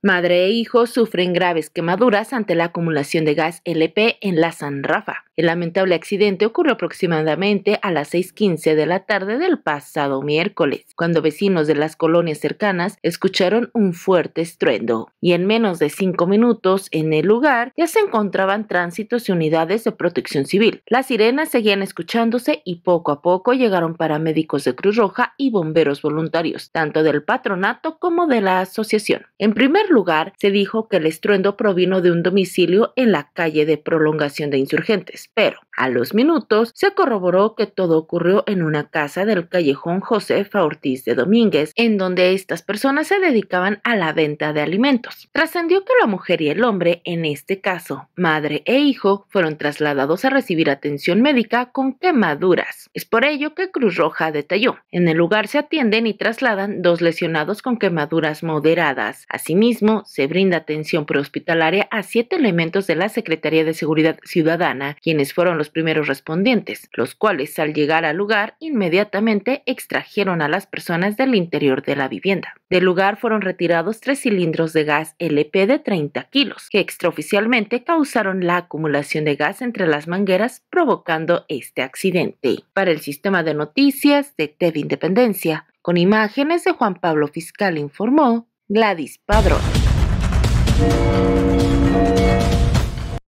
Madre e hijo sufren graves quemaduras ante la acumulación de gas LP en la San Rafa. El lamentable accidente ocurrió aproximadamente a las 6.15 de la tarde del pasado miércoles, cuando vecinos de las colonias cercanas escucharon un fuerte estruendo. Y en menos de cinco minutos en el lugar ya se encontraban tránsitos y unidades de protección civil. Las sirenas seguían escuchándose y poco a poco llegaron paramédicos de Cruz Roja y bomberos voluntarios, tanto del patronato como de la asociación. En primer lugar, se dijo que el estruendo provino de un domicilio en la calle de prolongación de insurgentes, pero a los minutos se corroboró que todo ocurrió en una casa del callejón José Ortiz de Domínguez, en donde estas personas se dedicaban a la venta de alimentos. Trascendió que la mujer y el hombre, en este caso, madre e hijo, fueron trasladados a recibir atención médica con quemaduras. Es por ello que Cruz Roja detalló, en el lugar se atienden y trasladan dos lesionados con quemaduras moderadas. Asimismo, se brinda atención prehospitalaria a siete elementos de la Secretaría de Seguridad Ciudadana, quienes fueron los primeros respondientes, los cuales al llegar al lugar inmediatamente extrajeron a las personas del interior de la vivienda. Del lugar fueron retirados tres cilindros de gas LP de 30 kilos, que extraoficialmente causaron la acumulación de gas entre las mangueras, provocando este accidente. Para el sistema de noticias de TV Independencia, con imágenes de Juan Pablo Fiscal informó Gladys Padrón.